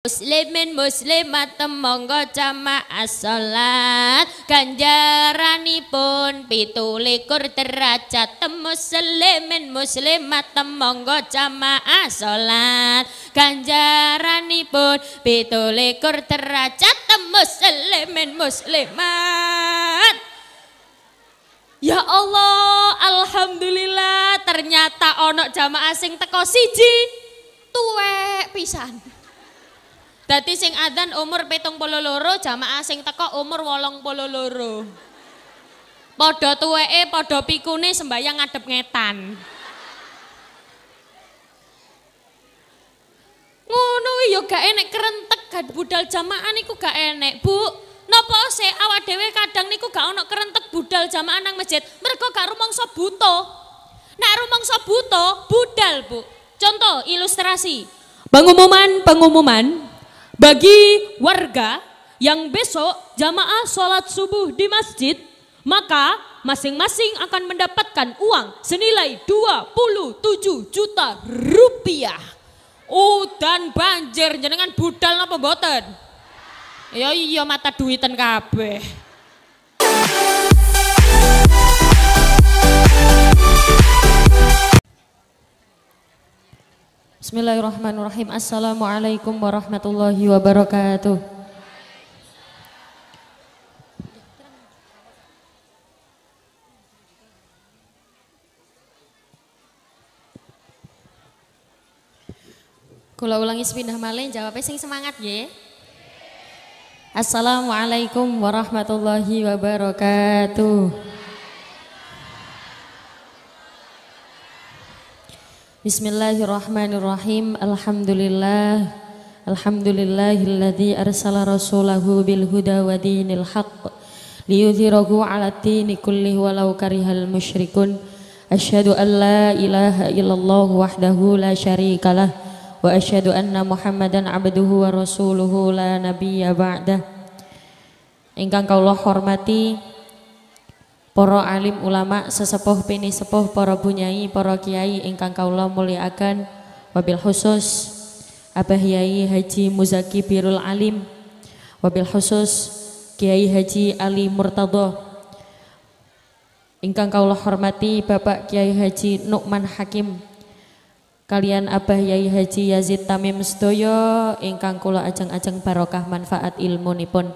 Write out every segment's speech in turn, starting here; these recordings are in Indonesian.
Muslimin muslimat temonggo jamaah salat ganjaranipun pitulikur derajat muslimin muslimat temonggo jamaah salat ganjaranipun pitulikur derajat muslimin muslimat Ya Allah alhamdulillah ternyata onok jamaah sing teko siji tuwek pisan Dadi sing adzan umur petung puluh loro, jamaah sing teko umur wolong puluh loro. Podo tuwee, podo pikune sembayang ngadep ngetan. Ngono yo ya gak enek kerentek gak budal jamaah niku gak enek, Bu. Napa se awak dhewe kadang niku gak ono kerentek budal jamaah nang masjid, mergo gak rumangsa buta. Nek rumangsa buta, budal, Bu. Contoh ilustrasi. Pengumuman, pengumuman, bagi warga yang besok jamaah sholat subuh di masjid, maka masing-masing akan mendapatkan uang senilai 27 juta rupiah. Oh, dan banjir jenengan budal apa boten? Ya iya mata duitan kabeh. Bismillahirrahmanirrahim. Assalamualaikum warahmatullahi wabarakatuh. Kula ulangi sepindah malih jawabnya sing semangat ya. Assalamualaikum warahmatullahi wabarakatuh. Bismillahirrahmanirrahim. Alhamdulillah. Alhamdulillahilladzi arsala rasulahu bil huda wa dinil haqq liyudhhirahu 'ala dini kullihi walau karihal musyrikun. Asyhadu an la ilaha illallah wahdahu la syarikalah wa asyhadu anna Muhammadan 'abduhu wa rasuluhu la nabiyya ba'dah. Ingkang kawula hormati, para alim ulama sesepuh pini sepuh para bunyai para kiai ingkang kaula muliakan wabil khusus Abah Yai Haji Muzaki Birul Alim wabil khusus Kiai Haji Ali Murtado ingkang kaula hormati Bapak Kiai Haji Nukman Hakim kalian Abah Yai Haji Yazid Tamim Sedoyo ingkang kula ajeng-ajeng barokah manfaat ilmu nipun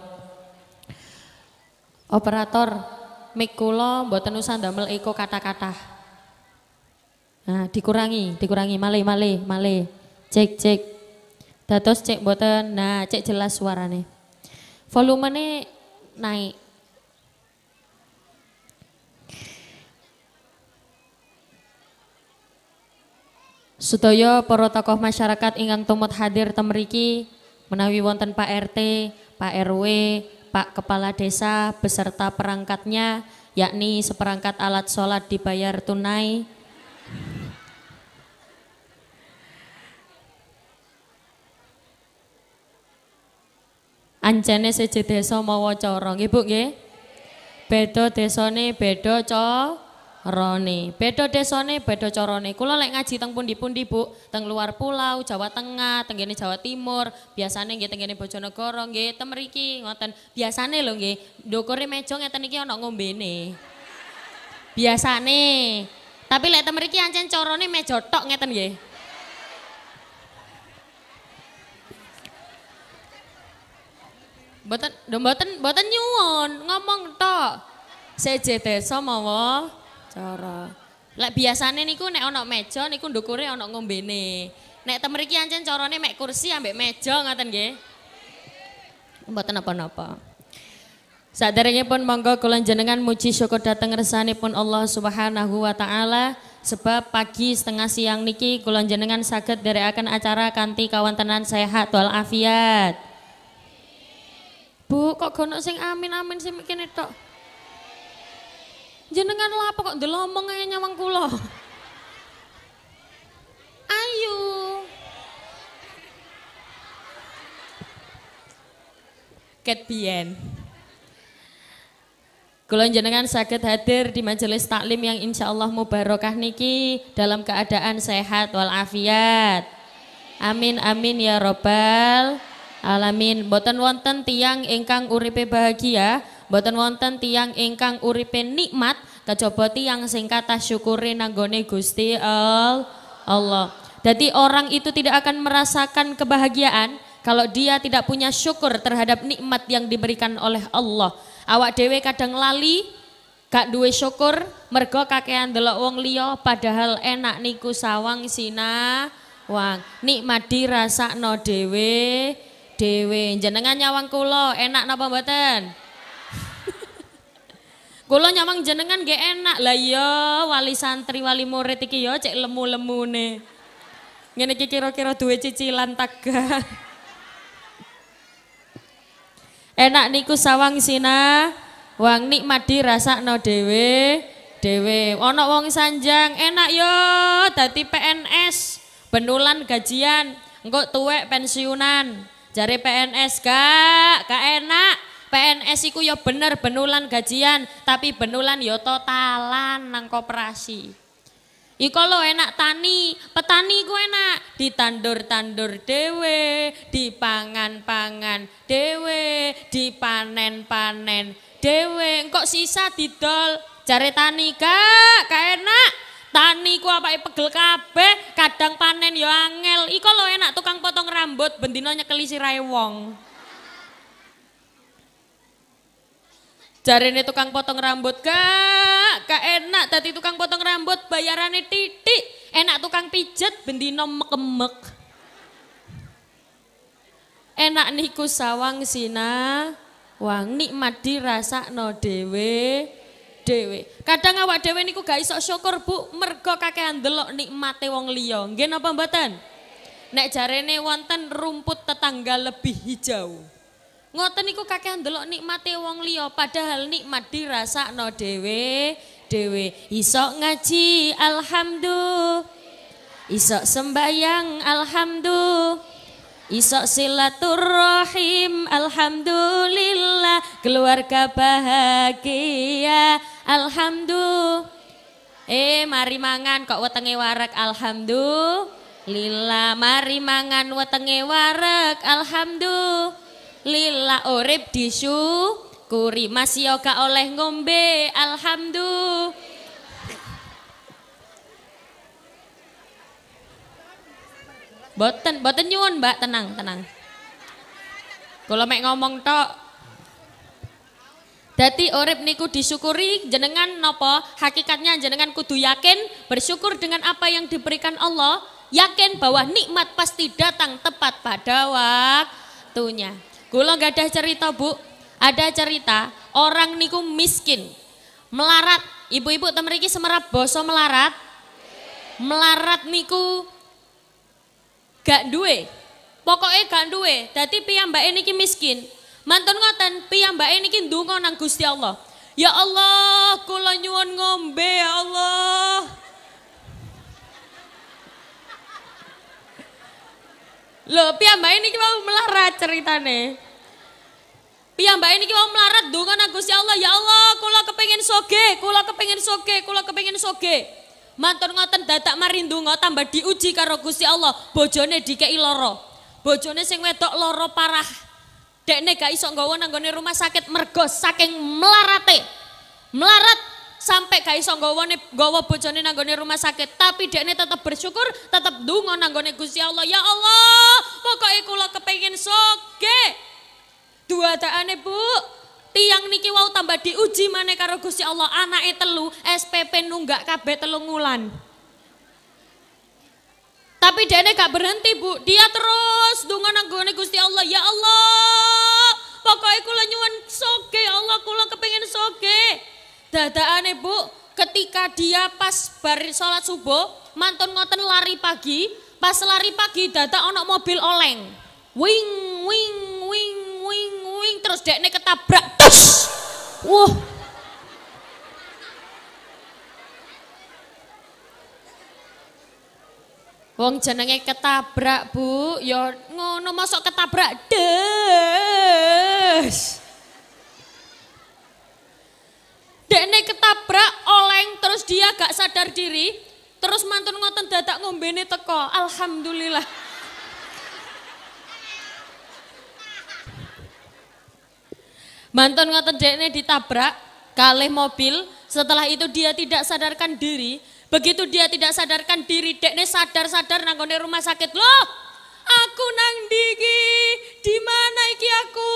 operator mik kula mboten usah ndamel eko kata-kata. Nah, dikurangi, dikurangi male male male. Cek cek. Dados cek mboten. Nah, cek jelas suarane. Volumene naik. Sutoyo, para tokoh masyarakat ingkang tumut hadir temeriki menawi wonten Pak RT, Pak RW, Pak Kepala Desa beserta perangkatnya yakni seperangkat alat sholat dibayar tunai. Anjane seje desa mawa corong, Ibu Bedo desa desane bedo corong rone. bedo desone, bedo Corone, kulo lek ngaji teng pun di Bu, teng luar pulau, Jawa Tengah, gini Jawa Timur, biasane nggih gini Bojonegoro, nggih tem mriki ngoten. Biasane lho nggih, ndukure meja ngeten iki ana ngombene. Biasane. Tapi lek temeriki mriki ancen carane meja tok ngeten nggih. Mboten, mboten, mboten nyuwun, ngomong tok. Seje desa mawa. Cara. Lek biasane niku nek ana meja niku ndukure ana ngombene. Nek temeriki ancen carane mek kursi ambek meja ngoten nggih. Mboten apa-apa. pun monggo kula jenengan muji syukur dhateng pun Allah Subhanahu wa taala sebab pagi setengah siang niki kula jenengan saged nderekaken acara kanthi kawantenan sehat wal afiat. Bu, kok gono sing amin amin sing kene tok. Jenengan lapo kok ndelomong ae nyawang kula. Ayu. Ket bien. jenengan sakit hadir di majelis taklim yang insya Allah barokah niki dalam keadaan sehat walafiat. Amin amin ya robbal alamin. Boten wonten tiang engkang uripe bahagia Mboten wonten tiang ingkang uripe nikmat kecoba tiang sing kata syukuri nanggone Gusti Allah. Jadi orang itu tidak akan merasakan kebahagiaan kalau dia tidak punya syukur terhadap nikmat yang diberikan oleh Allah. Awak dewe kadang lali, gak duwe syukur, mergo kakean delok wong liya padahal enak niku sawang sina wang nikmat dirasakno dewe, dewe. jenengan nyawang kulo, enak napa mboten Kula nyamang jenengan gak enak lah yo iya, wali santri wali murid iki ya cek lemu-lemune. Ngene iki kira-kira duwe cicilan taga. Enak niku sawang sina, wang nikmati no dewe dewe ono wong sanjang, enak yo ya, dadi PNS, benulan gajian, engko tuwek pensiunan. Jare PNS gak, gak enak. PNS iku ya bener benulan gajian, tapi benulan ya totalan nang koperasi. Iko lo enak tani, petani ku enak ditandur-tandur dewe, dipangan-pangan dewe, dipanen-panen dewe. Engkok sisa didol, jare tani gak, gak Tani ku apa pegel kabeh, kadang panen yo ya angel. Iko lo enak tukang potong rambut, bendino kelisi sirai wong. Jarene tukang potong rambut, kak, kak enak tadi tukang potong rambut, bayarannya titik, enak tukang pijet, bendino mekemek. Enak niku sawang sina, wang nikmat dirasa no dewe, dewe. Kadang awak dewe niku gak iso syukur bu, mergo kakean delok nikmate wong liya. Gen apa mbak Nek jarene wonten rumput tetangga lebih hijau. Ngoten niku kakehan delok nikmate wong liya padahal nikmat no dewe dewe. Isok ngaji alhamdulillah. Isok sembayang alhamdulillah. Isok silaturahim alhamdulillah keluarga bahagia alhamdulillah Eh mari mangan kok wetenge warek alhamdulillah mari mangan wetenge warek alhamdulillah lila urip disyukuri masih yo oleh ngombe alhamdulillah Boten, boten nyuwun mbak, tenang, tenang. Kalau mek ngomong tok. Dati urip niku disyukuri jenengan nopo, hakikatnya jenengan kudu yakin bersyukur dengan apa yang diberikan Allah, yakin bahwa nikmat pasti datang tepat pada waktunya. Gula gak ada cerita bu, ada cerita orang niku miskin, melarat. Ibu-ibu temeriki semerap boso melarat, melarat niku gak duwe, pokoknya gak duwe. Jadi mbak ini miskin. Mantun ngoten mbak ini dungo nang gusti Allah. Ya Allah, kula nyuwun ngombe ya Allah. Loh, piyambak ini mau melarat ceritane. piyambak ini kita melarat dungan agus ya Allah ya Allah kula kepingin soge kula kepingin soge kula kepingin soge mantun ngoten datak marindunga tambah diuji karo gusti Allah bojone dikei loro bojone sing wetok loro parah dekne gak iso nggawa nang rumah sakit mergo saking melarate melarat sampai gak iso nggawa ne nggawa bojone nang rumah sakit tapi dekne tetap bersyukur tetap dungo nang gusti Allah ya Allah pokoknya kula kepingin soge, Dua aneh bu, tiang niki wau tambah diuji mana karo Gusti Allah itu telu SPP nunggak kabeh telungulan. Tapi dene gak berhenti bu, dia terus dungo nanggone gusti Allah, ya Allah, pokoknya kula nyuwun soge, ya Allah kula kepengen soge. Dadaane bu, ketika dia pas baris sholat subuh, mantun ngoten lari pagi, pas lari pagi tak onok mobil oleng, wing wing swing terus dekne ketabrak tus. Wah. Wong jenenge ketabrak, Bu. Ya ngono masuk ketabrak des. Dene ketabrak oleng terus dia gak sadar diri, terus mantun ngoten dadak ngombene teko. Alhamdulillah. mantan ngoten dekne ditabrak kalih mobil, setelah itu dia tidak sadarkan diri. Begitu dia tidak sadarkan diri, dekne sadar-sadar nanggone rumah sakit. Loh, aku nang digi di mana iki aku?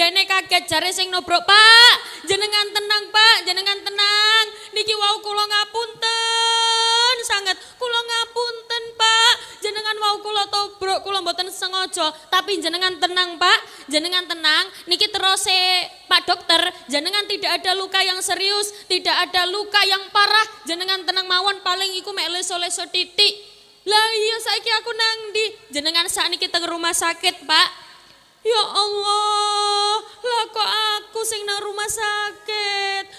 Dekne kaget jare sing nobrok, Pak. Jenengan tenang, Pak. Jenengan tenang. Niki wau kula ngapunten sangat. Kula ngapunten, Pak, jenengan mau kula tobrok, kula mboten sengaja, tapi jenengan tenang, Pak. Jenengan tenang, niki terus Pak dokter, jenengan tidak ada luka yang serius, tidak ada luka yang parah. Jenengan tenang mawon, paling iku mek leso-leso titik. Lah iya saiki aku nang ndi? Jenengan niki teng rumah sakit, Pak. Ya Allah, lah kok aku sing nang rumah sakit?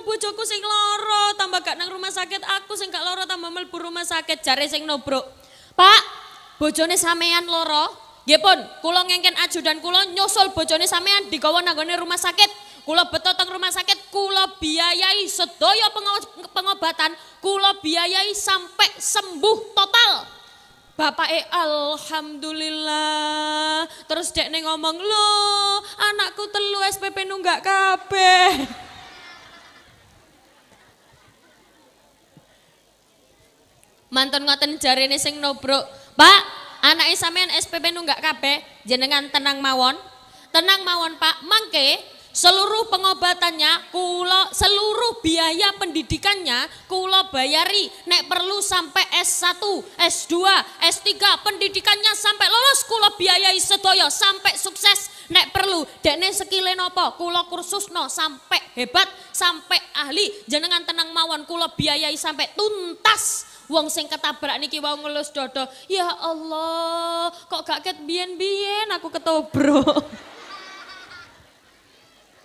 wong bojoku sing loro tambah gak nang rumah sakit, aku sing gak loro tambah melbu rumah sakit jare sing nobrok. Pak, bojone sampean loro? Nggih pun, kula ngengken ajudan kula nyusul bojone sampean digawa nanggone rumah sakit. Kula beto teng rumah sakit, kula biayai sedaya pengobatan, kula biayai sampai sembuh total. Bapak eh alhamdulillah. Terus dek ngomong, lu, anakku telu SPP nunggak kabeh." mantan ngoten jarene sing nobrok. Pak, anak sampean SPP nunggak kabeh, jenengan tenang mawon. Tenang mawon, Pak. Mangke seluruh pengobatannya kulo seluruh biaya pendidikannya kulo bayari nek perlu sampai S1, S2, S3 pendidikannya sampai lolos kulo biayai sedoyo sampai sukses nek perlu dene sekile nopo kulo kursus no sampai hebat sampai ahli jenengan tenang mawon kulo biayai sampai tuntas Wong sing ketabrak niki wau ngelus dodo, Ya Allah, kok gak ket biyen-biyen aku ketobrak.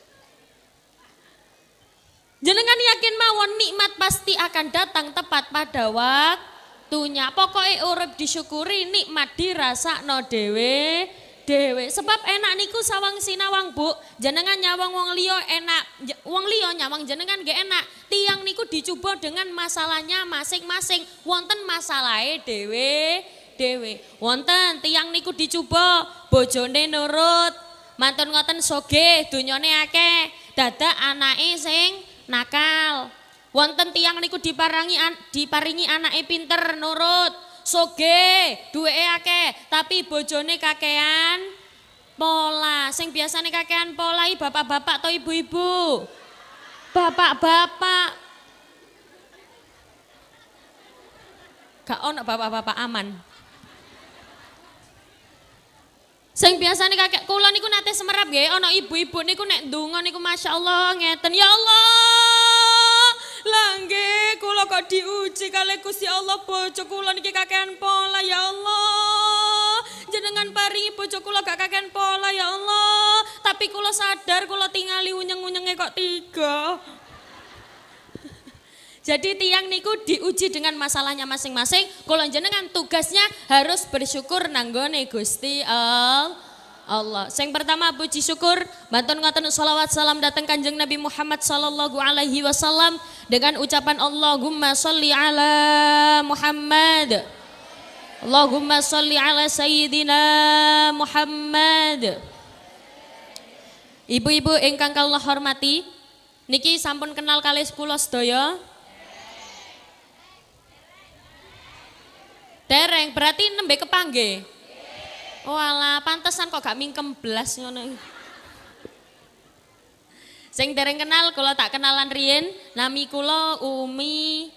Jenengan yakin mawon nikmat pasti akan datang tepat pada waktunya. Pokoknya urip disyukuri, nikmat dirasa no dewe. dewe sebab enak niku sawang sinawang bu jenengan nyawang wong liyo enak wong liyo nyawang jenengan gak enak tiang niku dicoba dengan masalahnya masing-masing wonten masalahnya dewe dewe wonten tiang niku dicoba bojone nurut mantun ngoten soge dunyone ake dada anake sing nakal wonten tiang niku diparangi diparingi anake pinter nurut soge duweke ake tapi bojone kakean pola sing biasane kakean pola i bapak-bapak atau ibu-ibu bapak-bapak gak ono bapak-bapak aman Sing biasane kakek kulon niku nate semerap gey, ono ibu-ibu niku nek ndonga niku allah, ngeten ya Allah Langge kula kok diuji kali Gusti Allah bojo kula niki kakean pola ya Allah. Jenengan paringi bojo kula gak kakean pola ya Allah. Tapi kula sadar kula tingali unyeng-unyenge kok tiga. Jadi tiang niku diuji dengan masalahnya masing-masing. Kalau jenengan tugasnya harus bersyukur nanggone Gusti Allah. Allah. Yang pertama puji syukur, bantuan ngoten salawat salam datang kanjeng Nabi Muhammad sallallahu alaihi wasallam dengan ucapan Allahumma sholli ala Muhammad. Allahumma sholli ala sayyidina Muhammad. Ibu-ibu ingkang kula hormati, niki sampun kenal kali kula sedaya. Tereng berarti nembe kepanggih. Oh pantesan kok gak mingkem belas ngono. Sing dereng kenal, kalau tak kenalan Rien, nami kulo Umi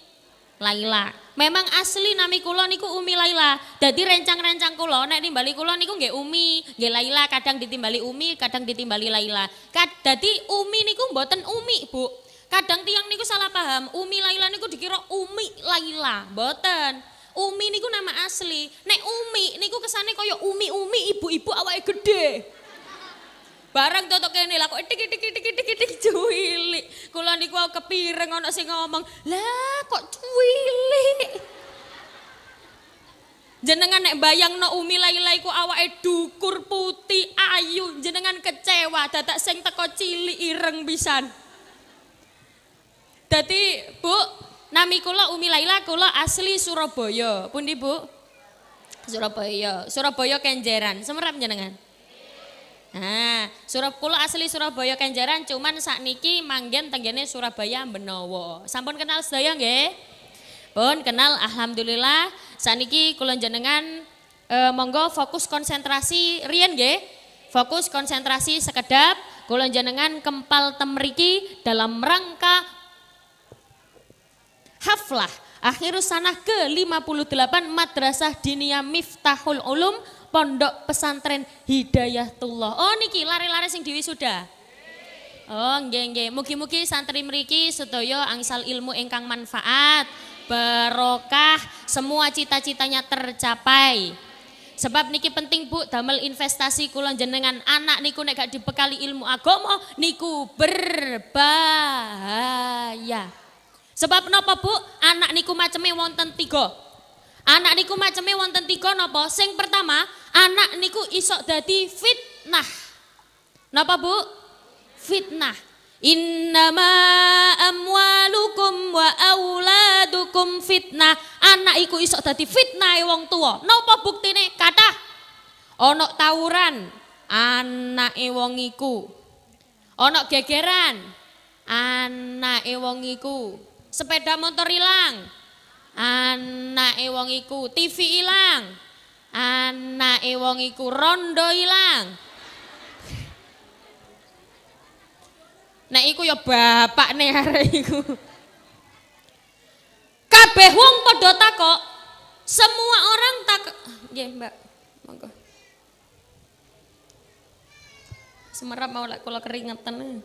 Laila. Memang asli nami kulo niku Umi Laila. Jadi rencang-rencang kulo, nek timbali kulo niku nggak Umi, nggak Laila. Kadang ditimbali Umi, kadang ditimbali Laila. Kad, jadi Umi niku mboten Umi bu. Kadang tiang niku salah paham, Umi Laila niku dikira Umi Laila, mboten. Umi niku nama asli. Nek Umi niku kesane kaya umi-umi ibu-ibu awake gede. Barang toto kene lah kok tik tik tik tik tik cuwili. Kula niku kepireng ana sing ngomong, "Lah kok cuwili?" Jenengan nek bayang no Umi lai-lai ku awa dukur putih ayu, jenengan kecewa datak sing teko cili ireng bisan. Tadi Bu, Nami kula Umi Laila kula asli Surabaya. Pundi Bu? Surabaya. Surabaya Kenjeran. Semerap jenengan? Nah, Surab kula asli Surabaya Kenjeran cuman sakniki manggen tenggene Surabaya Benowo. Sampun kenal sedaya nggih? Pun kenal alhamdulillah. Sakniki kula jenengan e, eh, monggo fokus konsentrasi riyen nggih? fokus konsentrasi sekedap kula jenengan kempal temriki dalam rangka Haflah, akhirus sanah ke-58 Madrasah Diniyah Miftahul Ulum Pondok Pesantren Hidayatullah. Oh niki lari-lari sing sudah. Oh nggih nggih, mugi-mugi santri meriki sedaya angsal ilmu engkang manfaat, barokah, semua cita-citanya tercapai. Sebab niki penting Bu damel investasi kulon jenengan anak niku nek gak dibekali ilmu agomo niku berbahaya. Sebab napa Bu? Anak niku macamnya wonten tiga. Anak niku macamnya wonten tiga napa? Sing pertama, anak niku isok dadi fitnah. Napa Bu? Fitnah. Innama amwalukum wa auladukum fitnah. Anak iku isok dadi fitnah e wong tua. Napa bukti nih? Kata onok tawuran Anak e wong iku. Ana Anak anake wong iku. Sepeda motor hilang. anak wong iku TV hilang. anak wong iku rondo hilang. Nek iku ya bapak nih hari iku. Kabeh wong padha takok. Semua orang tak. ya Mbak. Monggo. Semerap mau lah kalau keringetan.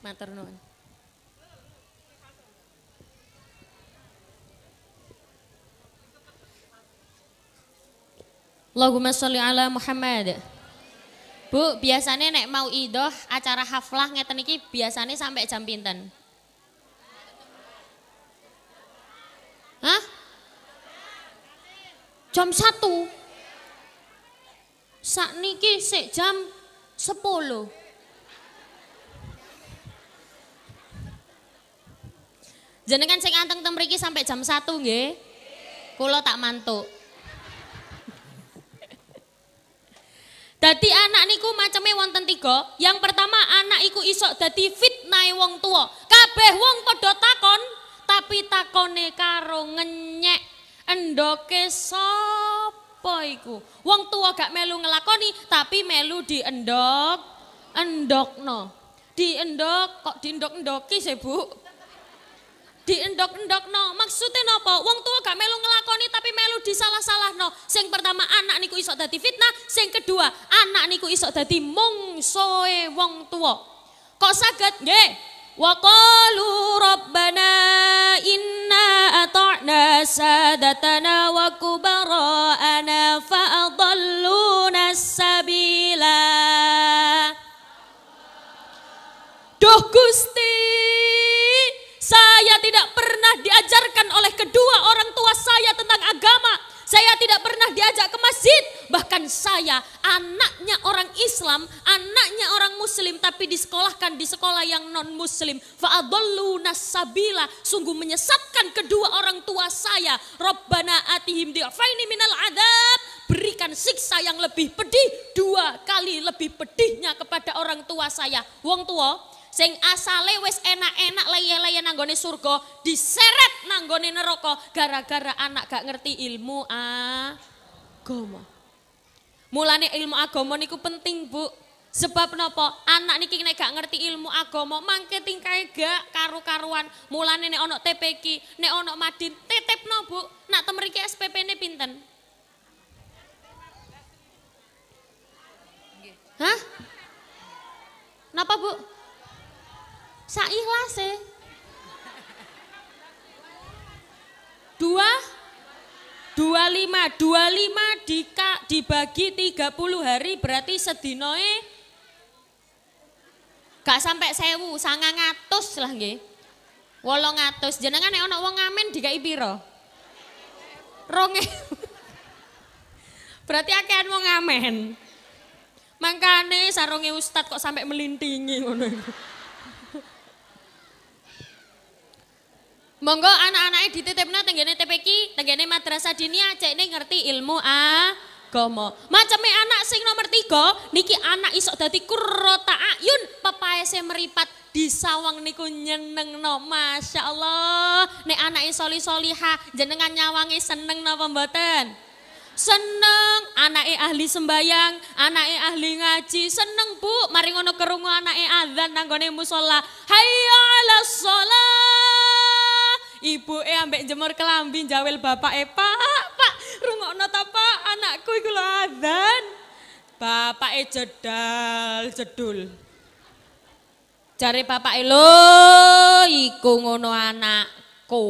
Matur nuwun. Allahumma sholli ala Muhammad. Bu, biasanya nek mau idoh acara haflah ngeten iki biasanya sampai jam pinten? Hah? Jam 1. niki sik jam sepuluh. Jenengan sing anteng teng mriki sampai jam 1 nggih. Kula tak mantuk. Dadi anak niku maceme wonten tiga. Yang pertama anak iku iso dadi fitnah wong tua. Kabeh wong padha takon, tapi takone karo ngenyek endoke sapa iku. Wong tua gak melu ngelakoni, tapi melu diendok, endokno. Diendok kok diendok-endoki sih, Bu diendok endok no Maksudnya no po Wong tua gak melu ngelakoni tapi melu disalah salah no. Sing pertama anak niku isok dadi fitnah, sing kedua anak niku isok dadi mongsoe wong tua. Kok sakit nge Wa rabbana inna ata'na sadatana wa kubara'ana fa adalluna sabila. Duh Gusti, saya tidak pernah diajarkan oleh kedua orang tua saya tentang agama. Saya tidak pernah diajak ke masjid. Bahkan saya anaknya orang Islam, anaknya orang muslim tapi disekolahkan di sekolah yang non muslim. Fa'adollu nasabila. Sungguh menyesatkan kedua orang tua saya. Robbana atihim di'faini minal adab. Berikan siksa yang lebih pedih. Dua kali lebih pedihnya kepada orang tua saya. Wong tua sing asale wis enak-enak leye-leye nanggone surga diseret nanggone neraka gara-gara anak gak ngerti ilmu agama. Mulane ilmu agama niku penting, Bu. Sebab napa? Anak niki gak ngerti ilmu agama mangke tingkae gak karu-karuan. Mulane nek ana TPQ, nek ana Madin, titipno, Bu. Nak temriki SPP-ne pinten? Hah? Napa, Bu? saikhlase. Dua, dua lima, dua lima dika, dibagi tiga puluh hari berarti sedinoe gak sampai sewu, sangat ngatus lah nggih. Wolong ngatus jenengan nek ana wong ngamen dikai piro? Ronge. berarti akean wong ngamen. Mangkane sarunge ustad kok sampai melintingi Monggo anak-anaknya dititipna tenggene TPQ, tenggene madrasah dinia, cek ini ngerti ilmu agama. Macamnya anak sing nomor tiga, niki anak isok dati kurota ayun, pepaese meripat di sawang niku nyeneng no, masya Allah. Nek anak isoli soliha, jenengan nyawangi seneng no pembatan Seneng, anak eh ahli sembayang, anak eh ahli ngaji, seneng bu, mari ngono kerungu anake adzan nanggone musola. Hayo ala sholat. ibu e ambek jemur kelambi jawel bapak e pak pak rungok nota pak anakku iku lo adan bapak e jedal jedul cari bapak e lo iku ngono anakku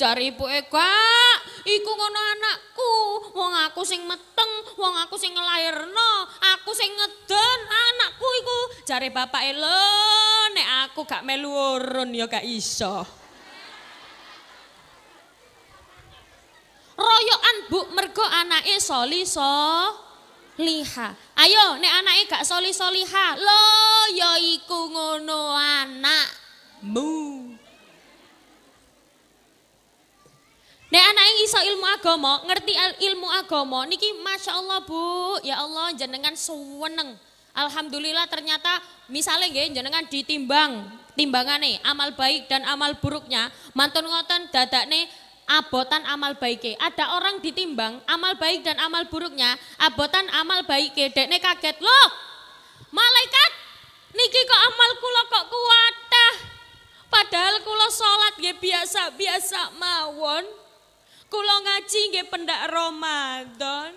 cari ibuke, "Kak, iku ngono anakku. Wong aku sing meteng, wong aku sing nglairno, aku sing ngeden anakku iku." cari bapak "Lho, nek aku gak melu urun ya gak iso." Royokan Bu mergo anake soli so liha. Ayo nek anake gak soli liha, lo yo ya iku ngono anakmu. Nek anak yang iso ilmu agama, ngerti ilmu agama, niki masya Allah bu, ya Allah jenengan seweneng. Alhamdulillah ternyata misalnya gak jenengan ditimbang, timbangan nih amal baik dan amal buruknya, mantun ngoten nih abotan amal baiknya, Ada orang ditimbang amal baik dan amal buruknya, abotan amal baike. nih kaget loh, malaikat niki kok amal kula kok kuatah. Padahal kula sholat ya biasa-biasa mawon. Kulo ngaji nggih pendak Ramadan.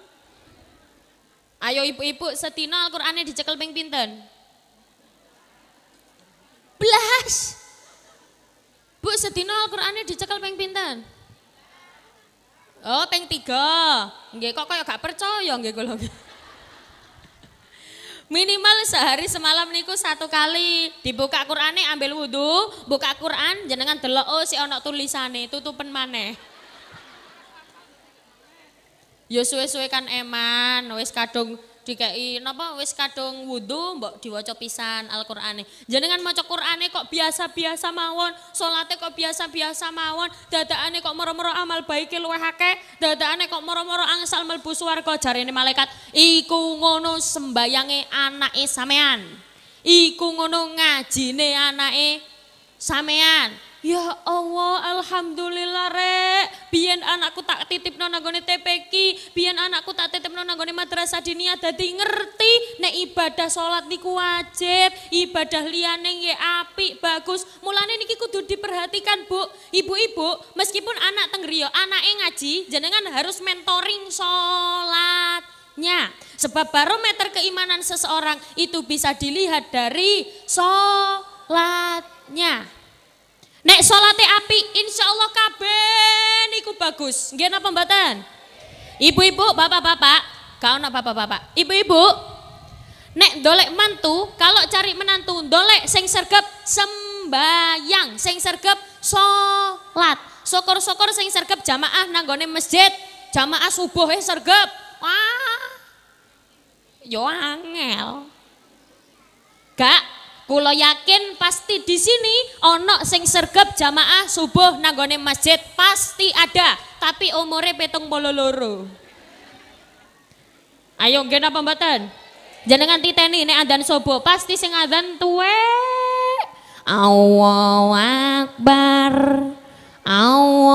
Ayo ibu-ibu setina Al-Qur'ane dicekel ping pinten? Belas. Bu setina Al-Qur'ane dicekel ping pinten? Oh, ping tiga. Nggih kok kaya gak percaya nggih kula. Minimal sehari semalam niku satu kali dibuka Qur'ane ambil wudhu, buka Qur'an jenengan delok oh si ono tulisane tutupen maneh. Ya suwe-suwe kan eman, wis kadung dikei napa wis kadung wudu mbok diwaca pisan Al-Qur'ane. Jenengan maca Qur'ane kok biasa-biasa mawon, salate kok biasa-biasa mawon, dadakane kok moro-moro amal baike luwih akeh, dadakane kok moro-moro angsal mlebu swarga jarene malaikat. Iku ngono sembayange anake sampean. Iku ngono ngajine anake sampean. Ya Allah, alhamdulillah rek. Biar anakku tak titip nona goni TPK, Biar anakku tak titip nona nanggone madrasah dinia dadi ngerti nek ibadah salat niku wajib, ibadah liyane ya api bagus. Mulane niki kudu diperhatikan, Bu. Ibu-ibu, meskipun anak teng anak anake ngaji, jenengan harus mentoring salat. nya sebab barometer keimanan seseorang itu bisa dilihat dari sholatnya Nek salate api, insya Allah kabeh niku bagus. Nggih napa Ibu-ibu, bapak-bapak, kau nak bapak-bapak. Ibu-ibu, nek dolek mantu, kalau cari menantu, dolek seng sergap sembayang, seng sergap sholat, sokor-sokor seng sergap jamaah nanggone masjid, jamaah subuh eh sergap. Wah. Yo angel. Gak Kulo yakin pasti di sini onok sing sergap jamaah subuh nanggone masjid pasti ada, tapi umure petung bololoro. Ayo gena pembatan jangan Jenengan titeni nek adan subuh pasti sing adan tuwe. Allahu Akbar. Allahu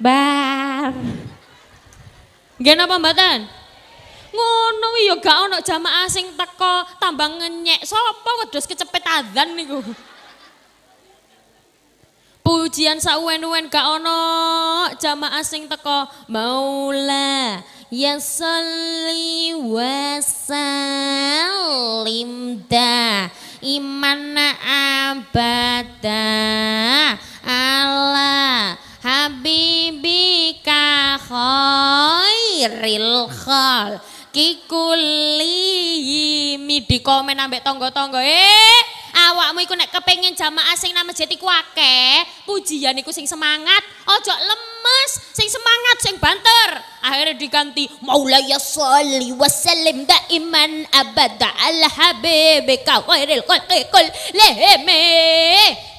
Akbar. Gena pembatan ngono ya gak ono jamaah sing teko tambah ngenyek sapa wedhus kecepet adzan niku pujian sawen-wen gak ono jamaah sing teko maula ya sholli wa salim da imana abada ala habibika khairil khal kikuli midi komen ambek tonggo-tonggo eh awakmu iku nek kepengin jamaah sing nama jeti akeh pujian iku sing semangat ojo lemes sing semangat sing banter akhirnya diganti maulaya sholli wa sallim iman abada ala habibika khairil khalqi kul lehme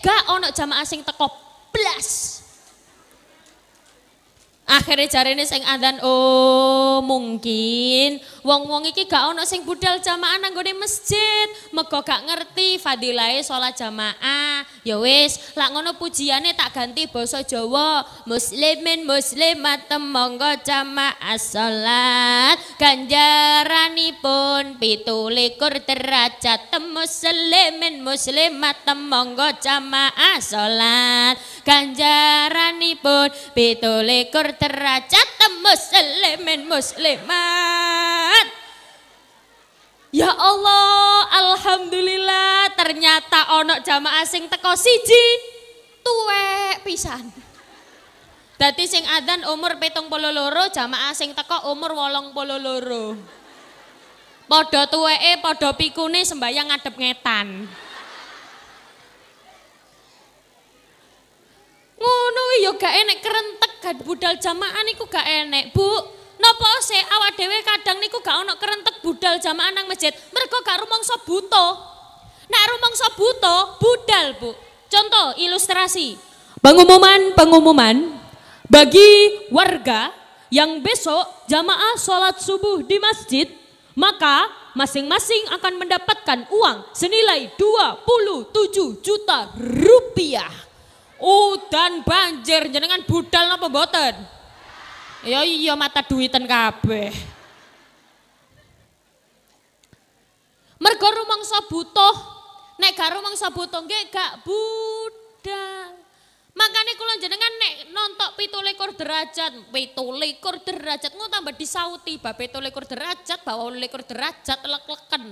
gak ono jamaah sing teko blas Akhirnya jarene sing adzan oh mungkin wong-wong iki gak ana sing budal jamaah nang gone masjid. Mega gak ngerti fadilahe salat jamaah. Ya wis, lak ngono pujiane tak ganti basa Jawa. Muslimin muslimat monggo jamaah salat. pun 27 derajat temus muslimin muslimat monggo jamaah salat. Ganjaranipun pun pitulikur likur derajat muslimin muslimat Ya Allah, alhamdulillah ternyata onok jamaah sing teko siji tuwek pisan. Dati sing adhan umur pitung polo loro, jamaah sing teko umur wolong polo loro. Podo tuwe, podo pikune sembayang ngadep ngetan. Ngono yo ya gak enek kerentek gak budal jamaah niku gak enek, Bu. Napa sih awak dhewe kadang niku gak ono kerentek budal jamaah nang masjid, mergo gak rumangsa buta. Nek rumangsa buta, budal, Bu. Contoh ilustrasi. Pengumuman-pengumuman bagi warga yang besok jamaah sholat subuh di masjid, maka masing-masing akan mendapatkan uang senilai 27 juta rupiah dan banjir jenengan budal napa mboten? Ya iya mata duiten kabeh. Mergo rumangsa butuh, nek gak rumangsa butuh nggih gak budal. Makanya kalau jenengan nek nontok pitu lekor derajat, pitu lekor derajat, ngono tambah disauti, bapak pitu lekor derajat, bawa lekor derajat, lek-leken.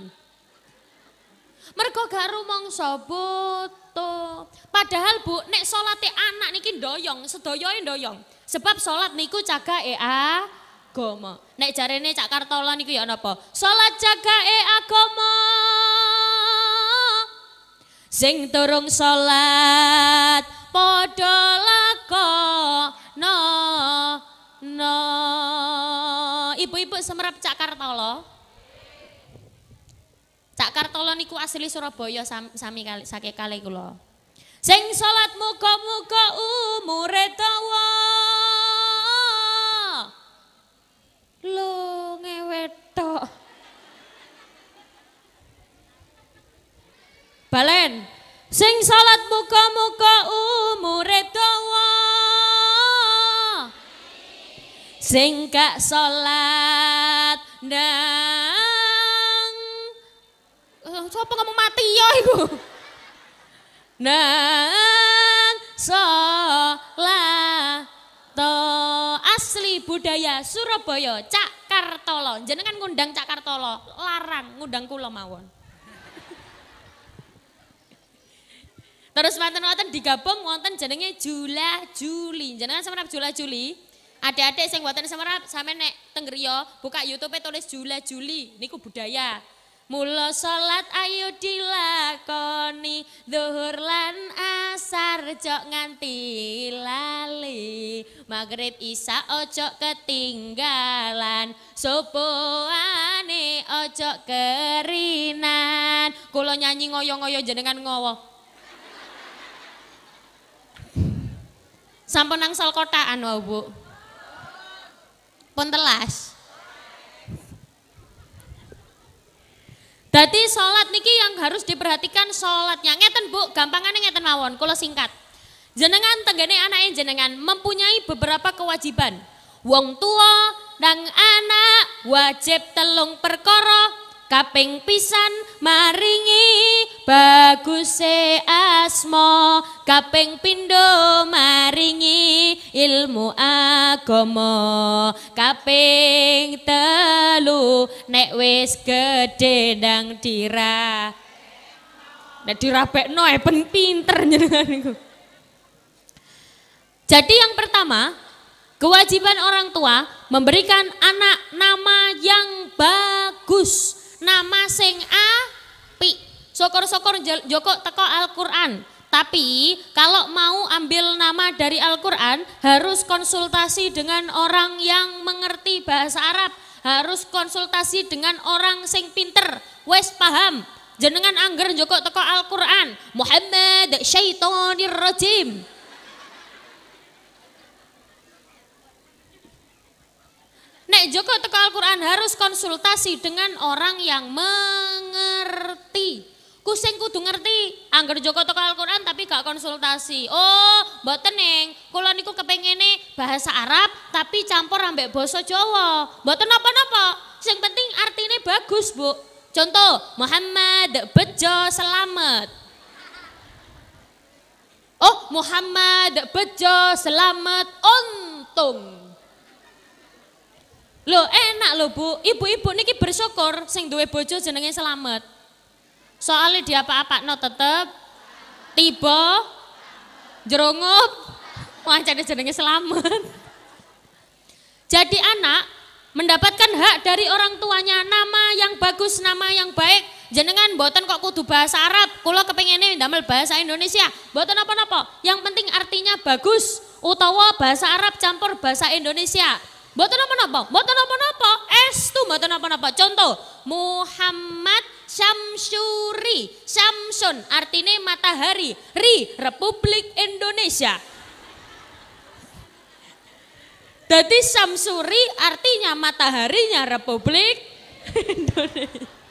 Mergo gak rumangsa boto. Padahal Bu, nek salate anak niki ndoyong, sedoyoe ndoyong. Sebab salat niku jaga agama. Nek jarene Cak Kartola niku ya napa? Salat cagake agama. Sing turung salat padha lakono. No. Ibu-ibu semerap Cak Cak Kartolo niku asli Surabaya sami kali sake kali Sing salat muga-muga umure dawa. Lu Balen. Sing salat muga-muga umure dawa. Sing gak salat ndak sapa ngomong mati ya iku. Nang salato asli budaya Surabaya Cak Kartolo. Jenengan ngundang Cak Kartolo, larang ngundang kula mawon. Terus mantan wonten digabung wonten jenenge Jula Juli. Jenengan semerap Jula Juli. Ada-ada sing buatan semerap sampe nek teng buka YouTube tulis Jula Juli niku budaya. Mula salat ayo dilakoni duhur lan asar jok nganti lali Maghrib isa ojo ketinggalan Sopoane ojo kerinan Kulo nyanyi ngoyo-ngoyo jenengan ngowo Sampun angsal kotaan wau bu Pun telas Dadi salat niki yang harus diperhatikan salatnya. Ngeten Bu, gampangane ngeten mawon, kula singkat. Jenengan tenggene anake jenengan mempunyai beberapa kewajiban. Wong tua, dan anak wajib telung perkara kaping pisan maringi bagus asmo kaping pindo maringi ilmu agomo. kaping telu nek wis gede dang dirah nek dirabekno no eh, ben pinter jenengan jadi yang pertama kewajiban orang tua memberikan anak nama yang bagus nama sing api. Syukur-syukur Joko teko Al-Quran. Tapi kalau mau ambil nama dari Al-Quran harus konsultasi dengan orang yang mengerti bahasa Arab. Harus konsultasi dengan orang sing pinter, wes paham. Jenengan angger Joko teko Al-Quran. Muhammad syaitonir rajim. Nek Joko teko Al-Quran harus konsultasi dengan orang yang mengerti. Kusing kudu ngerti, anggar Joko teko Al-Quran tapi gak konsultasi. Oh, mbak teneng. Kalau niku nih bahasa Arab tapi campur ambek boso Jawa. teneng kenapa napa Yang penting artinya bagus, Bu. Contoh, Muhammad Bejo selamat. Oh, Muhammad Bejo selamat untung lo enak lo Bu, ibu-ibu niki bersyukur sing duwe bojo jenenge selamat. soalnya apa-apa no tetep tiba jerungup wancane jenenge selamat. Jadi anak mendapatkan hak dari orang tuanya nama yang bagus, nama yang baik. Jenengan buatan kok kudu bahasa Arab, kula kepengennya damel bahasa Indonesia. buatan apa-apa, yang penting artinya bagus utawa bahasa Arab campur bahasa Indonesia nama napa-napa, nama napa-napa, estu mboten nama napa Contoh, Muhammad Syamsuri, Samsun artinya matahari, Ri Republik Indonesia. Jadi Samsuri artinya mataharinya Republik Indonesia.